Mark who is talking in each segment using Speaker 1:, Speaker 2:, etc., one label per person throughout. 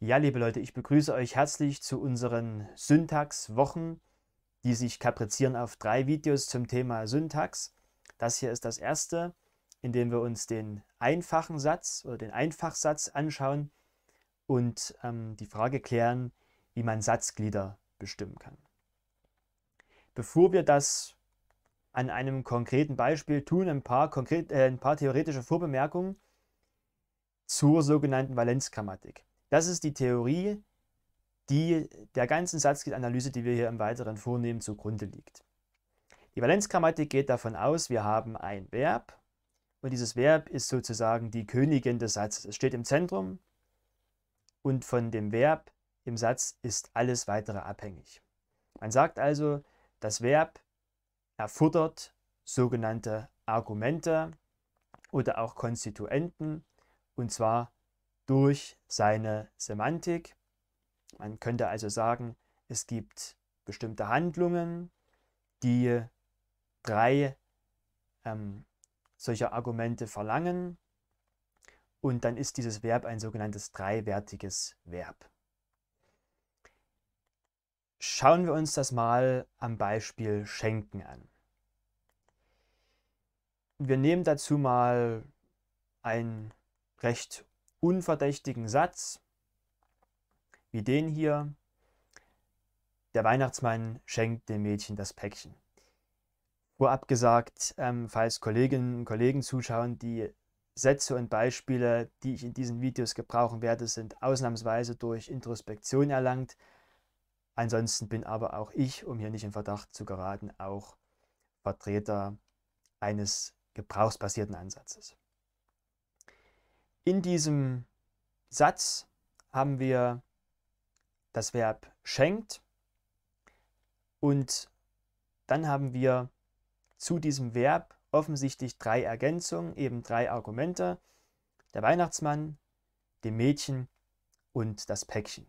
Speaker 1: Ja, liebe Leute, ich begrüße euch herzlich zu unseren Syntax-Wochen, die sich kaprizieren auf drei Videos zum Thema Syntax. Das hier ist das erste, in dem wir uns den einfachen Satz oder den Einfachsatz anschauen und ähm, die Frage klären, wie man Satzglieder bestimmen kann. Bevor wir das an einem konkreten Beispiel tun, ein paar, konkret, äh, ein paar theoretische Vorbemerkungen zur sogenannten Valenzgrammatik. Das ist die Theorie, die der ganzen Satzgliedanalyse, die wir hier im Weiteren vornehmen, zugrunde liegt. Die Valenzgrammatik geht davon aus, wir haben ein Verb und dieses Verb ist sozusagen die Königin des Satzes. Es steht im Zentrum und von dem Verb im Satz ist alles weitere abhängig. Man sagt also, das Verb erfordert sogenannte Argumente oder auch Konstituenten und zwar durch seine Semantik. Man könnte also sagen, es gibt bestimmte Handlungen, die drei ähm, solcher Argumente verlangen. Und dann ist dieses Verb ein sogenanntes dreiwertiges Verb. Schauen wir uns das mal am Beispiel Schenken an. Wir nehmen dazu mal ein recht unverdächtigen Satz, wie den hier, der Weihnachtsmann schenkt dem Mädchen das Päckchen. Vorab gesagt, ähm, falls Kolleginnen und Kollegen zuschauen, die Sätze und Beispiele, die ich in diesen Videos gebrauchen werde, sind ausnahmsweise durch Introspektion erlangt. Ansonsten bin aber auch ich, um hier nicht in Verdacht zu geraten, auch Vertreter eines gebrauchsbasierten Ansatzes. In diesem Satz haben wir das Verb schenkt und dann haben wir zu diesem Verb offensichtlich drei Ergänzungen, eben drei Argumente. Der Weihnachtsmann, dem Mädchen und das Päckchen.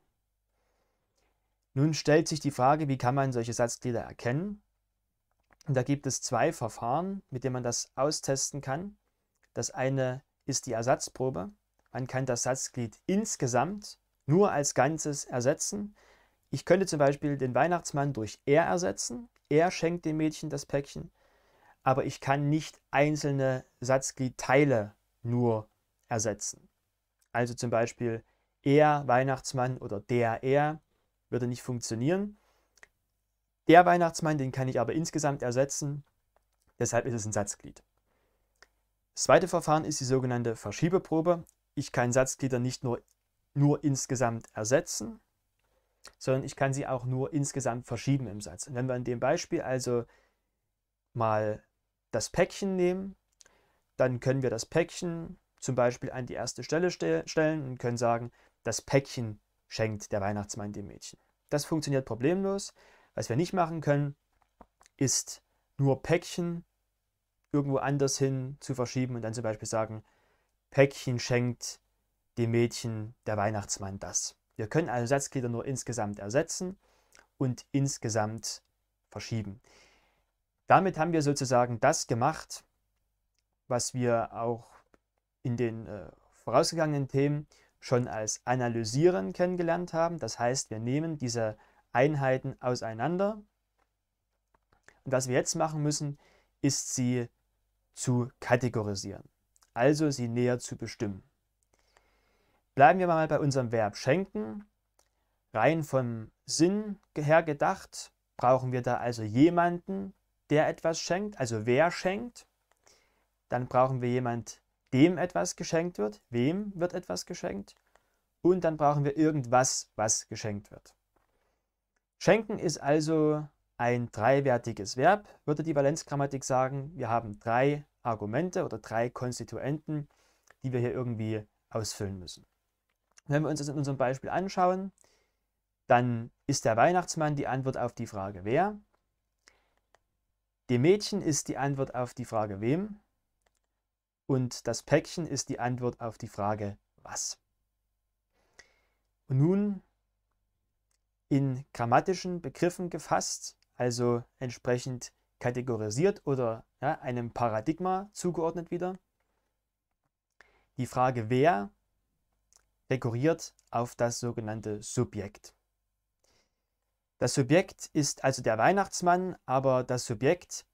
Speaker 1: Nun stellt sich die Frage, wie kann man solche Satzglieder erkennen? Und da gibt es zwei Verfahren, mit denen man das austesten kann. Das eine ist die Ersatzprobe. Man kann das Satzglied insgesamt nur als Ganzes ersetzen. Ich könnte zum Beispiel den Weihnachtsmann durch er ersetzen. Er schenkt dem Mädchen das Päckchen. Aber ich kann nicht einzelne Satzgliedteile nur ersetzen. Also zum Beispiel er Weihnachtsmann oder der er würde nicht funktionieren. Der Weihnachtsmann, den kann ich aber insgesamt ersetzen. Deshalb ist es ein Satzglied. Das zweite Verfahren ist die sogenannte Verschiebeprobe. Ich kann Satzglieder nicht nur, nur insgesamt ersetzen, sondern ich kann sie auch nur insgesamt verschieben im Satz. Und wenn wir in dem Beispiel also mal das Päckchen nehmen, dann können wir das Päckchen zum Beispiel an die erste Stelle stellen und können sagen, das Päckchen schenkt der Weihnachtsmann dem Mädchen. Das funktioniert problemlos. Was wir nicht machen können, ist nur Päckchen irgendwo anders hin zu verschieben und dann zum Beispiel sagen, Päckchen schenkt dem Mädchen der Weihnachtsmann das. Wir können also Satzglieder nur insgesamt ersetzen und insgesamt verschieben. Damit haben wir sozusagen das gemacht, was wir auch in den äh, vorausgegangenen Themen schon als Analysieren kennengelernt haben. Das heißt, wir nehmen diese Einheiten auseinander. Und was wir jetzt machen müssen, ist sie zu kategorisieren, also sie näher zu bestimmen. Bleiben wir mal bei unserem Verb schenken. Rein vom Sinn her gedacht, brauchen wir da also jemanden, der etwas schenkt, also wer schenkt. Dann brauchen wir jemand, dem etwas geschenkt wird, wem wird etwas geschenkt. Und dann brauchen wir irgendwas, was geschenkt wird. Schenken ist also ein dreiwertiges Verb, würde die Valenzgrammatik sagen. Wir haben drei Argumente oder drei Konstituenten, die wir hier irgendwie ausfüllen müssen. Wenn wir uns das in unserem Beispiel anschauen, dann ist der Weihnachtsmann die Antwort auf die Frage wer. Dem Mädchen ist die Antwort auf die Frage wem. Und das Päckchen ist die Antwort auf die Frage was. Und nun in grammatischen Begriffen gefasst also entsprechend kategorisiert oder ja, einem Paradigma zugeordnet wieder. Die Frage wer rekurriert auf das sogenannte Subjekt. Das Subjekt ist also der Weihnachtsmann, aber das Subjekt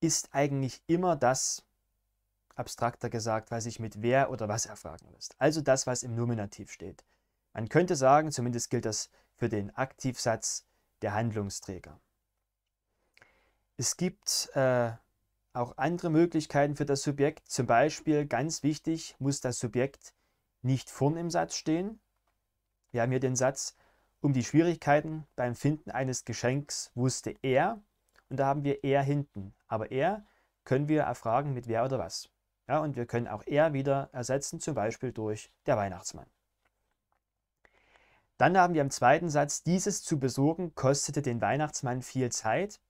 Speaker 1: ist eigentlich immer das, abstrakter gesagt, was sich mit wer oder was erfragen lässt. Also das, was im Nominativ steht. Man könnte sagen, zumindest gilt das für den Aktivsatz, der Handlungsträger. Es gibt äh, auch andere Möglichkeiten für das Subjekt. Zum Beispiel, ganz wichtig, muss das Subjekt nicht vorn im Satz stehen. Wir haben hier den Satz, um die Schwierigkeiten beim Finden eines Geschenks wusste er. Und da haben wir er hinten. Aber er können wir erfragen mit wer oder was. Ja, und wir können auch er wieder ersetzen, zum Beispiel durch der Weihnachtsmann. Dann haben wir im zweiten Satz, dieses zu besorgen kostete den Weihnachtsmann viel Zeit.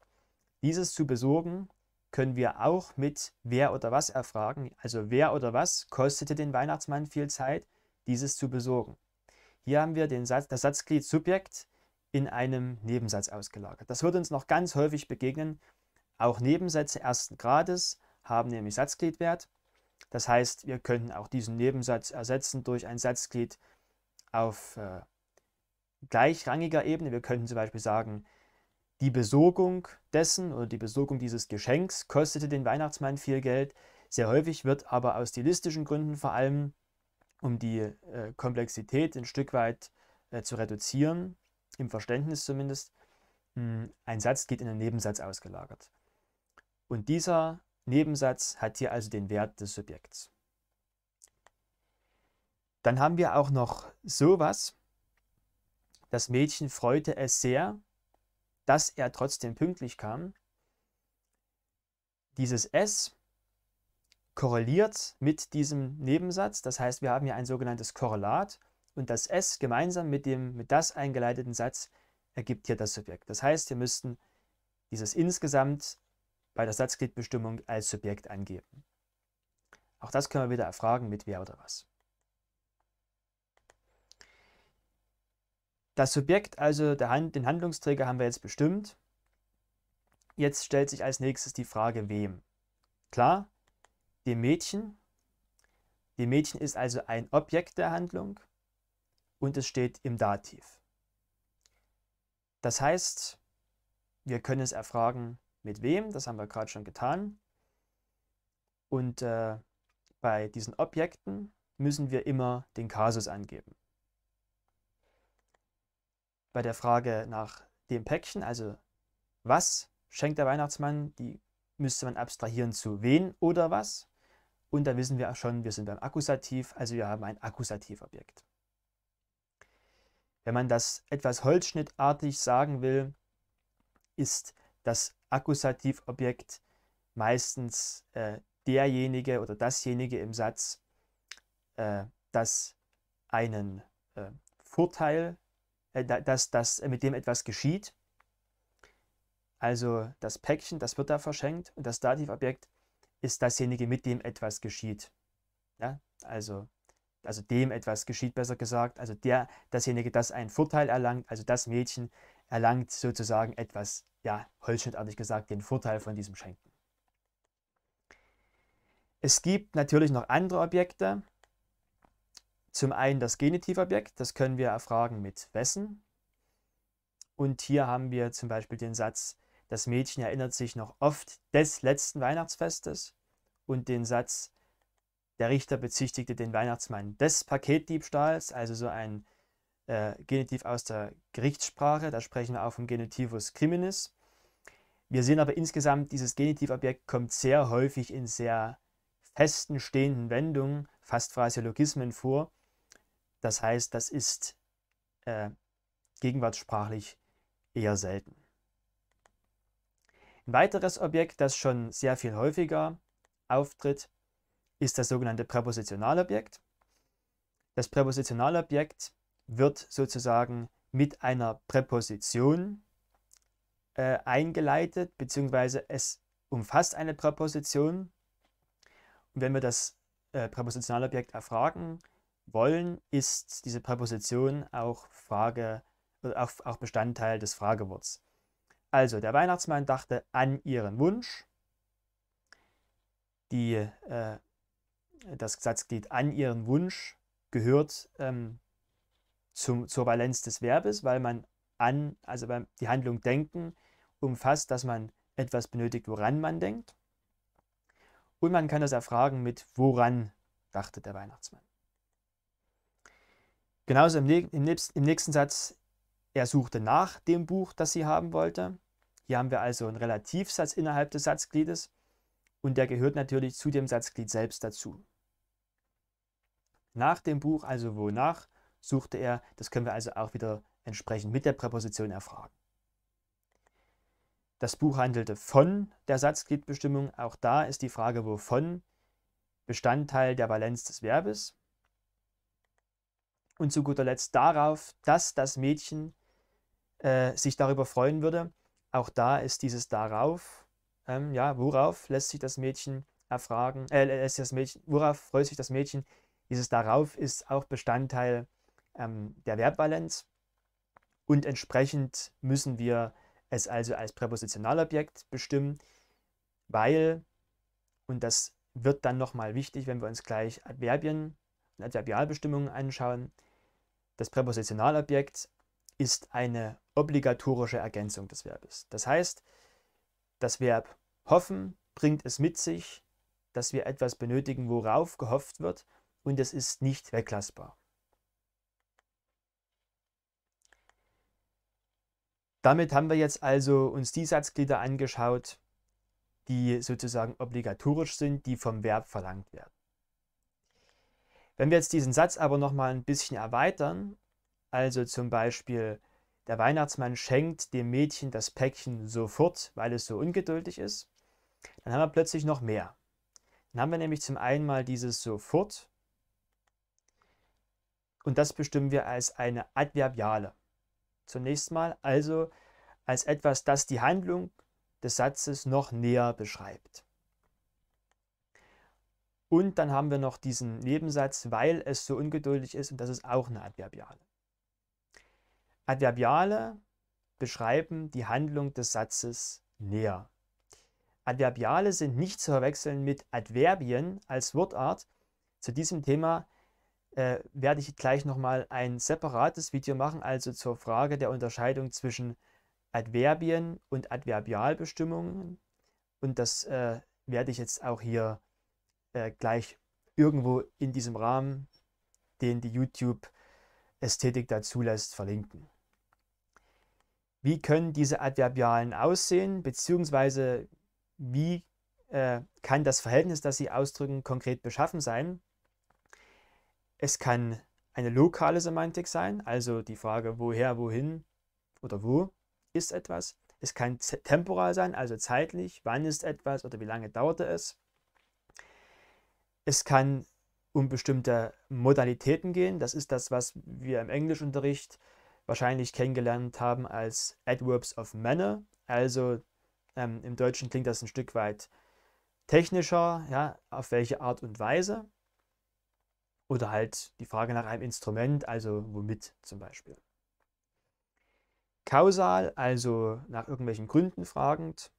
Speaker 1: Dieses zu besorgen können wir auch mit wer oder was erfragen. Also wer oder was kostete den Weihnachtsmann viel Zeit, dieses zu besorgen. Hier haben wir den Satz, das Satzglied Subjekt in einem Nebensatz ausgelagert. Das wird uns noch ganz häufig begegnen. Auch Nebensätze ersten Grades haben nämlich Satzgliedwert. Das heißt, wir könnten auch diesen Nebensatz ersetzen durch ein Satzglied auf äh, gleichrangiger Ebene. Wir könnten zum Beispiel sagen, die Besorgung dessen oder die Besorgung dieses Geschenks kostete den Weihnachtsmann viel Geld. Sehr häufig wird aber aus stilistischen Gründen vor allem, um die äh, Komplexität ein Stück weit äh, zu reduzieren, im Verständnis zumindest, mh, hm, ein Satz geht in einen Nebensatz ausgelagert. Und dieser Nebensatz hat hier also den Wert des Subjekts. Dann haben wir auch noch sowas, das Mädchen freute es sehr, dass er trotzdem pünktlich kam. Dieses S korreliert mit diesem Nebensatz. Das heißt, wir haben hier ein sogenanntes Korrelat und das S gemeinsam mit dem mit das eingeleiteten Satz ergibt hier das Subjekt. Das heißt, wir müssten dieses insgesamt bei der Satzgliedbestimmung als Subjekt angeben. Auch das können wir wieder erfragen mit wer oder was. Das Subjekt, also Hand, den Handlungsträger, haben wir jetzt bestimmt. Jetzt stellt sich als nächstes die Frage, wem? Klar, dem Mädchen. Dem Mädchen ist also ein Objekt der Handlung und es steht im Dativ. Das heißt, wir können es erfragen, mit wem, das haben wir gerade schon getan. Und äh, bei diesen Objekten müssen wir immer den Kasus angeben bei der Frage nach dem Päckchen, also was schenkt der Weihnachtsmann, die müsste man abstrahieren zu wen oder was. Und da wissen wir auch schon, wir sind beim Akkusativ, also wir haben ein Akkusativobjekt. Wenn man das etwas holzschnittartig sagen will, ist das Akkusativobjekt meistens äh, derjenige oder dasjenige im Satz, äh, das einen äh, Vorteil äh, dass, dass mit dem etwas geschieht. Also das Päckchen, das wird da verschenkt und das Dativobjekt ist dasjenige, mit dem etwas geschieht. Ja? Also, also dem etwas geschieht, besser gesagt. Also der, dasjenige, das einen Vorteil erlangt, also das Mädchen erlangt sozusagen etwas, ja, holzschnittartig gesagt, den Vorteil von diesem Schenken. Es gibt natürlich noch andere Objekte, zum einen das Genitivobjekt, das können wir erfragen mit wessen. Und hier haben wir zum Beispiel den Satz, das Mädchen erinnert sich noch oft des letzten Weihnachtsfestes und den Satz, der Richter bezichtigte den Weihnachtsmann des Paketdiebstahls, also so ein äh, Genitiv aus der Gerichtssprache, da sprechen wir auch vom Genitivus criminis. Wir sehen aber insgesamt, dieses Genitivobjekt kommt sehr häufig in sehr festen, stehenden Wendungen, fast Phraseologismen vor. Das heißt, das ist äh, gegenwartssprachlich eher selten. Ein weiteres Objekt, das schon sehr viel häufiger auftritt, ist das sogenannte Präpositionalobjekt. Das Präpositionalobjekt wird sozusagen mit einer Präposition äh, eingeleitet, beziehungsweise es umfasst eine Präposition. Und wenn wir das äh, Präpositionalobjekt erfragen, wollen, ist diese Präposition auch, Frage, äh, auch, Bestandteil des Frageworts. Also, der Weihnachtsmann dachte an ihren Wunsch. Die, äh, das Satzglied an ihren Wunsch gehört ähm, zum, zur Valenz des Verbes, weil man an, also beim, die Handlung denken umfasst, dass man etwas benötigt, woran man denkt. Und man kann das erfragen mit woran dachte der Weihnachtsmann. Genauso im, im, im nächsten Satz, er suchte nach dem Buch, das sie haben wollte. Hier haben wir also einen Relativsatz innerhalb des Satzgliedes und der gehört natürlich zu dem Satzglied selbst dazu. Nach dem Buch, also wonach, suchte er, das können wir also auch wieder entsprechend mit der Präposition erfragen. Das Buch handelte von der Satzgliedbestimmung. Auch da ist die Frage wovon Bestandteil der Valenz des Verbes und zu guter Letzt darauf, dass das Mädchen äh, sich darüber freuen würde. Auch da ist dieses darauf, ähm, ja, worauf lässt sich das Mädchen erfragen, äh, lässt das Mädchen, worauf freut sich das Mädchen? Dieses darauf ist auch Bestandteil ähm, der Verbvalenz und entsprechend müssen wir es also als Präpositionalobjekt bestimmen, weil, und das wird dann nochmal wichtig, wenn wir uns gleich Adverbien und Adverbialbestimmungen anschauen, des Präpositionalobjekts ist eine obligatorische Ergänzung des Verbes. Das heißt, das Verb hoffen bringt es mit sich, dass wir etwas benötigen, worauf gehofft wird, und es ist nicht weglassbar. Damit haben wir jetzt also uns die Satzglieder angeschaut, die sozusagen obligatorisch sind, die vom Verb verlangt werden. Wenn wir jetzt diesen Satz aber nochmal ein bisschen erweitern, also zum Beispiel, der Weihnachtsmann schenkt dem Mädchen das Päckchen sofort, weil es so ungeduldig ist, dann haben wir plötzlich noch mehr. Dann haben wir nämlich zum einen mal dieses sofort und das bestimmen wir als eine Adverbiale. Zunächst mal also als etwas, das die Handlung des Satzes noch näher beschreibt. Und dann haben wir noch diesen Nebensatz, weil es so ungeduldig ist, und das ist auch eine Adverbiale. Adverbiale beschreiben die Handlung des Satzes näher. Adverbiale sind nicht zu verwechseln mit Adverbien als Wortart. Zu diesem Thema äh, werde ich gleich nochmal ein separates Video machen, also zur Frage der Unterscheidung zwischen Adverbien und Adverbialbestimmungen. Und das äh, werde ich jetzt auch hier äh, gleich irgendwo in diesem Rahmen, den die YouTube-Ästhetik da zulässt, verlinken. Wie können diese Adverbialen aussehen, beziehungsweise wie äh, kann das Verhältnis, das sie ausdrücken, konkret beschaffen sein? Es kann eine lokale Semantik sein, also die Frage woher, wohin oder wo ist etwas. Es kann temporal sein, also zeitlich, wann ist etwas oder wie lange dauerte es. Es kann um bestimmte Modalitäten gehen. Das ist das, was wir im Englischunterricht wahrscheinlich kennengelernt haben als Adverbs of Manner. Also ähm, im Deutschen klingt das ein Stück weit technischer, ja, auf welche Art und Weise. Oder halt die Frage nach einem Instrument, also womit zum Beispiel. Kausal, also nach irgendwelchen Gründen fragend.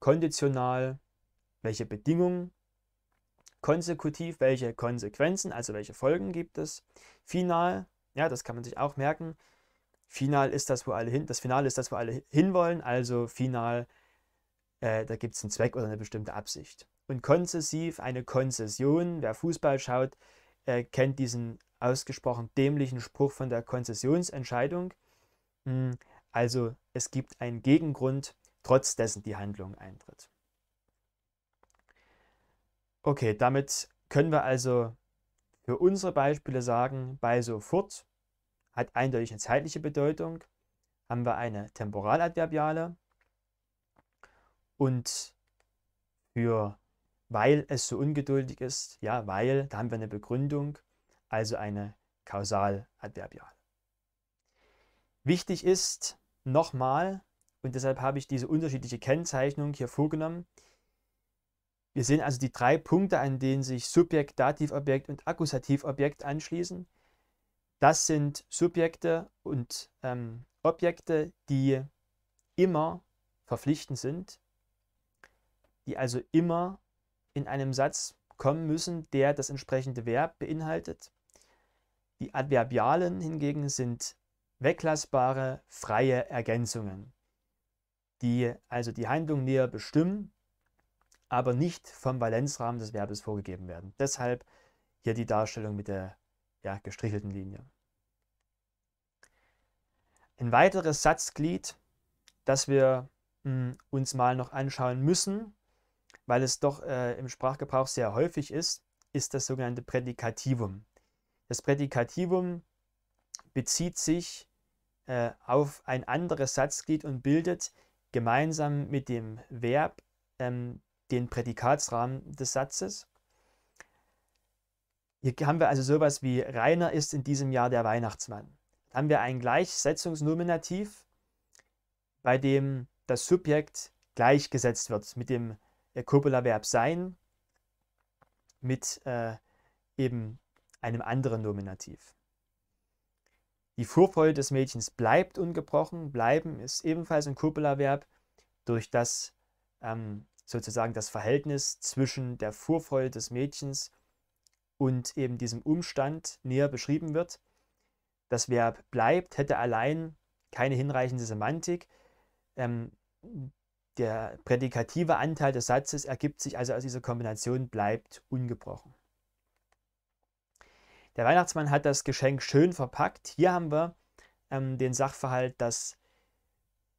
Speaker 1: Konditional, welche Bedingungen Konsekutiv, welche Konsequenzen, also welche Folgen gibt es. Final, ja, das kann man sich auch merken. Final ist das, wo alle hin, das Finale ist das, wo alle hinwollen, also final, äh, da gibt es einen Zweck oder eine bestimmte Absicht. Und konzessiv, eine Konzession, wer Fußball schaut, äh, kennt diesen ausgesprochen dämlichen Spruch von der Konzessionsentscheidung. Hm, also es gibt einen Gegengrund, trotz dessen die Handlung eintritt. Okay, damit können wir also für unsere Beispiele sagen, bei sofort hat eindeutig eine zeitliche Bedeutung, haben wir eine Temporaladverbiale und für weil es so ungeduldig ist, ja, weil, da haben wir eine Begründung, also eine Kausaladverbiale. Wichtig ist nochmal, und deshalb habe ich diese unterschiedliche Kennzeichnung hier vorgenommen, wir sehen also die drei Punkte, an denen sich Subjekt, Dativobjekt und Akkusativobjekt anschließen. Das sind Subjekte und ähm, Objekte, die immer verpflichtend sind, die also immer in einem Satz kommen müssen, der das entsprechende Verb beinhaltet. Die Adverbialen hingegen sind weglassbare, freie Ergänzungen, die also die Handlung näher bestimmen aber nicht vom Valenzrahmen des Verbes vorgegeben werden. Deshalb hier die Darstellung mit der ja, gestrichelten Linie. Ein weiteres Satzglied, das wir mh, hm, uns mal noch anschauen müssen, weil es doch äh, im Sprachgebrauch sehr häufig ist, ist das sogenannte Prädikativum. Das Prädikativum bezieht sich äh, auf ein anderes Satzglied und bildet gemeinsam mit dem Verb ähm, den Prädikatsrahmen des Satzes. Hier haben wir also sowas wie Rainer ist in diesem Jahr der Weihnachtsmann. Dann haben wir ein Gleichsetzungsnominativ, bei dem das Subjekt gleichgesetzt wird mit dem äh, Copula-Verb sein, mit äh, eben einem anderen Nominativ. Die Vorfreude des Mädchens bleibt ungebrochen. Bleiben ist ebenfalls ein Copula-Verb, durch das ähm, sozusagen das Verhältnis zwischen der Vorfreude des Mädchens und eben diesem Umstand näher beschrieben wird. Das Verb bleibt hätte allein keine hinreichende Semantik. Ähm, der prädikative Anteil des Satzes ergibt sich also aus dieser Kombination bleibt ungebrochen. Der Weihnachtsmann hat das Geschenk schön verpackt. Hier haben wir ähm, den Sachverhalt, dass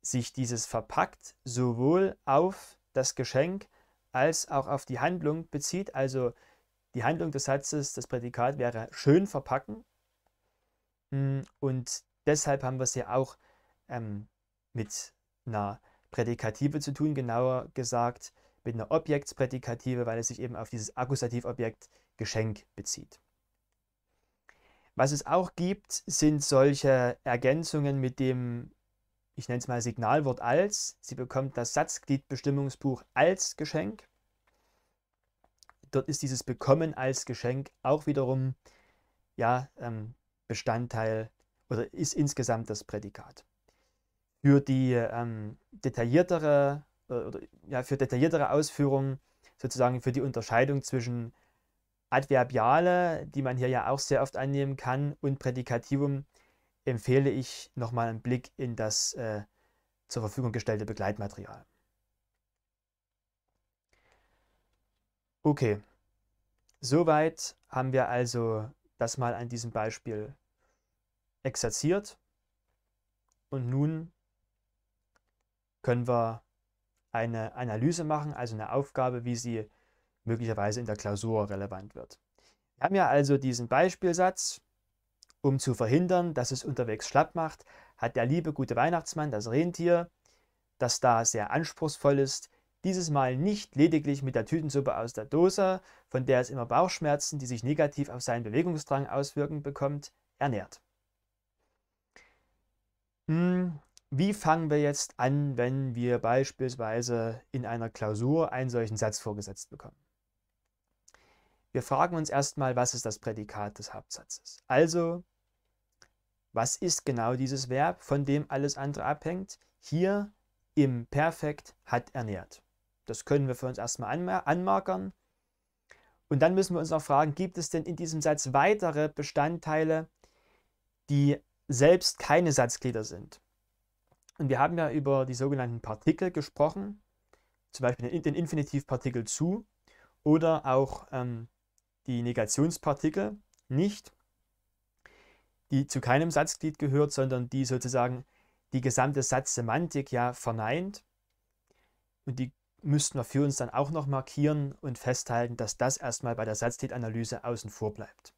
Speaker 1: sich dieses verpackt sowohl auf das Geschenk als auch auf die Handlung bezieht. Also die Handlung des Satzes, das Prädikat wäre schön verpacken. Mm, und deshalb haben wir es ja auch ähm, mit einer Prädikative zu tun, genauer gesagt mit einer Objektsprädikative, weil es sich eben auf dieses Akkusativobjekt Geschenk bezieht. Was es auch gibt, sind solche Ergänzungen mit dem ich nenne es mal Signalwort als. Sie bekommt das Satzgliedbestimmungsbuch als Geschenk. Dort ist dieses Bekommen als Geschenk auch wiederum ja, ähm, Bestandteil oder ist insgesamt das Prädikat. Für die ähm, detailliertere äh, oder, ja, für detailliertere Ausführungen sozusagen für die Unterscheidung zwischen Adverbiale, die man hier ja auch sehr oft annehmen kann, und Prädikativum empfehle ich nochmal einen Blick in das äh, zur Verfügung gestellte Begleitmaterial. Okay, soweit haben wir also das mal an diesem Beispiel exerziert. Und nun können wir eine Analyse machen, also eine Aufgabe, wie sie möglicherweise in der Klausur relevant wird. Wir haben ja also diesen Beispielsatz, um zu verhindern, dass es unterwegs schlapp macht, hat der liebe gute Weihnachtsmann das Rentier, das da sehr anspruchsvoll ist, dieses Mal nicht lediglich mit der Tütensuppe aus der Dose, von der es immer Bauchschmerzen, die sich negativ auf seinen Bewegungsdrang auswirken, bekommt, ernährt. Hm, wie fangen wir jetzt an, wenn wir beispielsweise in einer Klausur einen solchen Satz vorgesetzt bekommen? Wir fragen uns erstmal, was ist das Prädikat des Hauptsatzes? Also, was ist genau dieses Verb, von dem alles andere abhängt? Hier im Perfekt hat ernährt. Das können wir für uns erstmal anmarkern. Und dann müssen wir uns noch fragen, gibt es denn in diesem Satz weitere Bestandteile, die selbst keine Satzglieder sind? Und wir haben ja über die sogenannten Partikel gesprochen, zum Beispiel den Infinitivpartikel zu oder auch ähm, die Negationspartikel nicht, die zu keinem Satzglied gehört, sondern die sozusagen die gesamte Satzsemantik ja verneint. Und die müssten wir für uns dann auch noch markieren und festhalten, dass das erstmal bei der Satzgliedanalyse außen vor bleibt.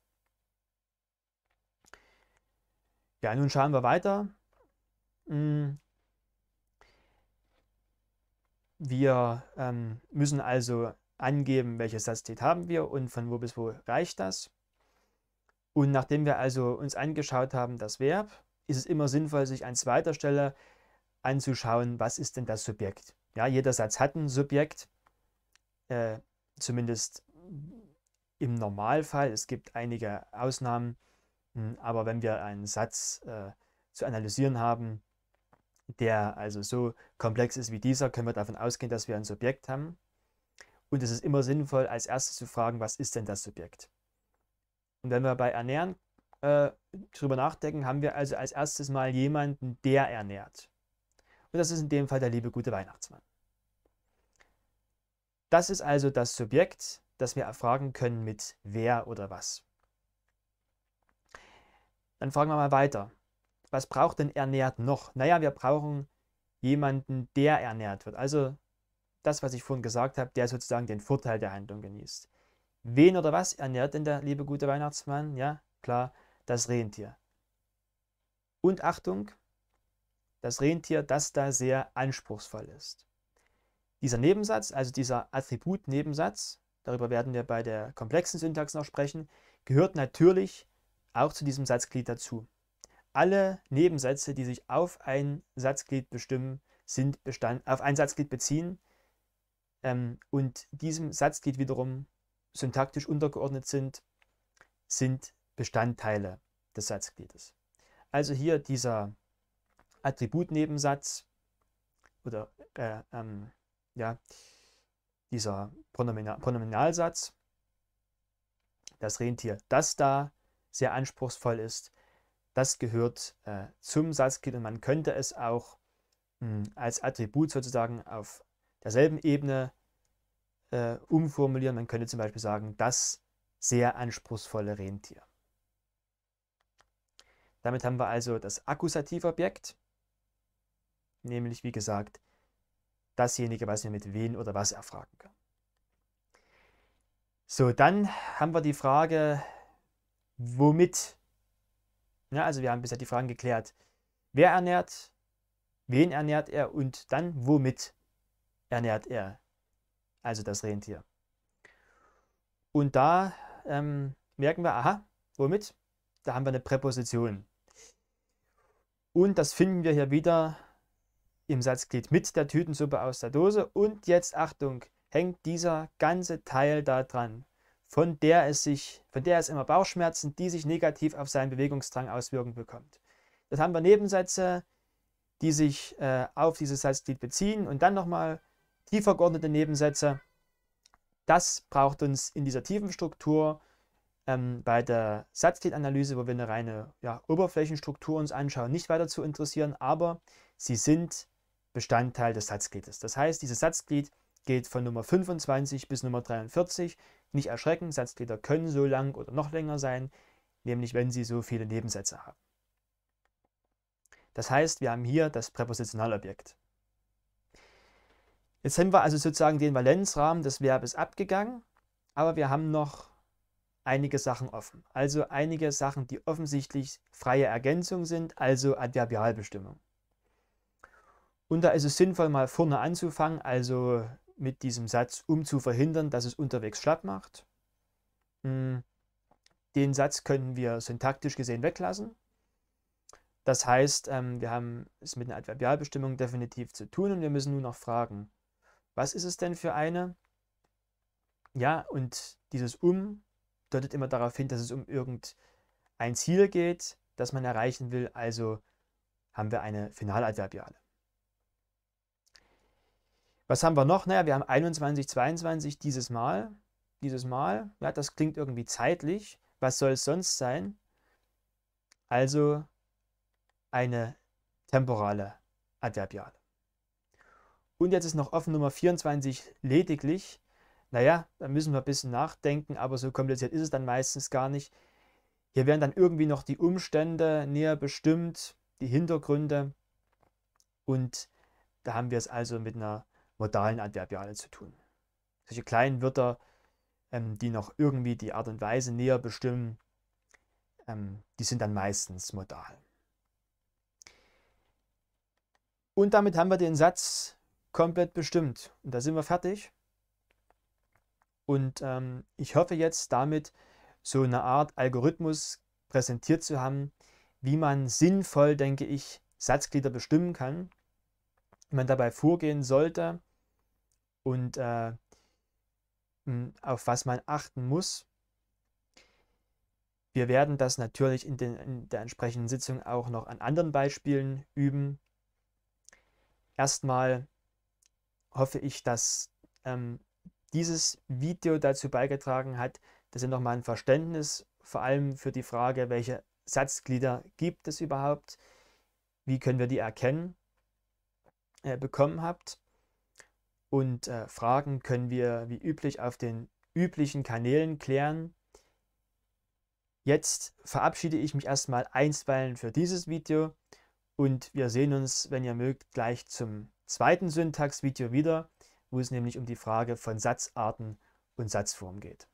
Speaker 1: Ja, nun schauen wir weiter. Hm. Wir ähm, müssen also angeben, welches Satzglied haben wir und von wo bis wo reicht das. Und nachdem wir also uns angeschaut haben, das Verb, ist es immer sinnvoll, sich an zweiter Stelle anzuschauen, was ist denn das Subjekt. Ja, jeder Satz hat ein Subjekt, äh, zumindest im Normalfall. Es gibt einige Ausnahmen, hm, aber wenn wir einen Satz äh, zu analysieren haben, der also so komplex ist wie dieser, können wir davon ausgehen, dass wir ein Subjekt haben. Und es ist immer sinnvoll, als erstes zu fragen, was ist denn das Subjekt? Und wenn wir bei Ernähren äh, drüber nachdenken, haben wir also als erstes mal jemanden, der ernährt. Und das ist in dem Fall der liebe gute Weihnachtsmann. Das ist also das Subjekt, das wir erfragen können mit wer oder was. Dann fragen wir mal weiter. Was braucht denn ernährt noch? Naja, wir brauchen jemanden, der ernährt wird. Also das, was ich vorhin gesagt habe, der sozusagen den Vorteil der Handlung genießt. Wen oder was ernährt denn der liebe gute Weihnachtsmann? Ja, klar, das Rentier. Und Achtung, das Rentier, das da sehr anspruchsvoll ist. Dieser Nebensatz, also dieser Attribut-Nebensatz, darüber werden wir bei der komplexen Syntax noch sprechen, gehört natürlich auch zu diesem Satzglied dazu. Alle Nebensätze, die sich auf ein Satzglied bestimmen, sind Bestand, auf ein Satzglied beziehen, ähm, und diesem Satzglied wiederum syntaktisch untergeordnet sind, sind Bestandteile des Satzgliedes. Also hier dieser Attributnebensatz oder äh, ähm, ja, dieser Pronominal Pronominalsatz, das Rentier, das da sehr anspruchsvoll ist, das gehört äh, zum Satzglied und man könnte es auch mh, hm, als Attribut sozusagen auf derselben Ebene äh, umformulieren. Man könnte zum Beispiel sagen, das sehr anspruchsvolle Rentier. Damit haben wir also das Akkusativobjekt, nämlich wie gesagt dasjenige, was wir mit wen oder was erfragen können. So, dann haben wir die Frage, womit? Ja, also wir haben bisher die Fragen geklärt, wer ernährt, wen ernährt er und dann womit? ernährt er, also das Rentier. Und da ähm, merken wir, aha, womit? Da haben wir eine Präposition. Und das finden wir hier wieder im Satzglied mit der Tütensuppe aus der Dose. Und jetzt Achtung, hängt dieser ganze Teil da dran, von der es sich, von der es immer Bauchschmerzen, die sich negativ auf seinen Bewegungsdrang auswirken bekommt. Das haben wir Nebensätze, die sich äh, auf dieses Satzglied beziehen und dann nochmal tiefer geordnete Nebensätze. Das braucht uns in dieser tiefen Struktur ähm, bei der Satzgliedanalyse, wo wir eine reine ja, Oberflächenstruktur uns anschauen, nicht weiter zu interessieren, aber sie sind Bestandteil des Satzgliedes. Das heißt, dieses Satzglied geht von Nummer 25 bis Nummer 43. Nicht erschrecken, Satzglieder können so lang oder noch länger sein, nämlich wenn sie so viele Nebensätze haben. Das heißt, wir haben hier das Präpositionalobjekt. Jetzt haben wir also sozusagen den Valenzrahmen des Verbes abgegangen, aber wir haben noch einige Sachen offen. Also einige Sachen, die offensichtlich freie Ergänzung sind, also Adverbialbestimmung. Und da ist es sinnvoll, mal vorne anzufangen, also mit diesem Satz, um zu verhindern, dass es unterwegs schlapp macht. Hm, den Satz könnten wir syntaktisch gesehen weglassen. Das heißt, ähm, wir haben es mit einer Adverbialbestimmung definitiv zu tun und wir müssen nur noch fragen, was ist es denn für eine? Ja, und dieses Um deutet immer darauf hin, dass es um irgendein Ziel geht, das man erreichen will. Also haben wir eine Finaladverbiale. Was haben wir noch? Naja, wir haben 21, 22 dieses Mal. Dieses Mal, ja, das klingt irgendwie zeitlich. Was soll es sonst sein? Also eine temporale Adverbiale. Und jetzt ist noch offen Nummer 24 lediglich. Naja, da müssen wir ein bisschen nachdenken, aber so kompliziert ist es dann meistens gar nicht. Hier werden dann irgendwie noch die Umstände näher bestimmt, die Hintergründe. Und da haben wir es also mit einer modalen Adverbiale zu tun. Solche kleinen Wörter, ähm, die noch irgendwie die Art und Weise näher bestimmen, ähm, die sind dann meistens modal. Und damit haben wir den Satz komplett bestimmt. Und da sind wir fertig. Und ähm, ich hoffe jetzt damit so eine Art Algorithmus präsentiert zu haben, wie man sinnvoll, denke ich, Satzglieder bestimmen kann, wie man dabei vorgehen sollte und äh, hm, auf was man achten muss. Wir werden das natürlich in, den, in der entsprechenden Sitzung auch noch an anderen Beispielen üben. Erstmal hoffe ich, dass ähm, dieses Video dazu beigetragen hat, dass ihr nochmal ein Verständnis vor allem für die Frage, welche Satzglieder gibt es überhaupt, wie können wir die erkennen, äh, bekommen habt. Und äh, Fragen können wir wie üblich auf den üblichen Kanälen klären. Jetzt verabschiede ich mich erstmal einstweilen für dieses Video und wir sehen uns, wenn ihr mögt, gleich zum zweiten Syntax-Video wieder, wo es nämlich um die Frage von Satzarten und Satzformen geht.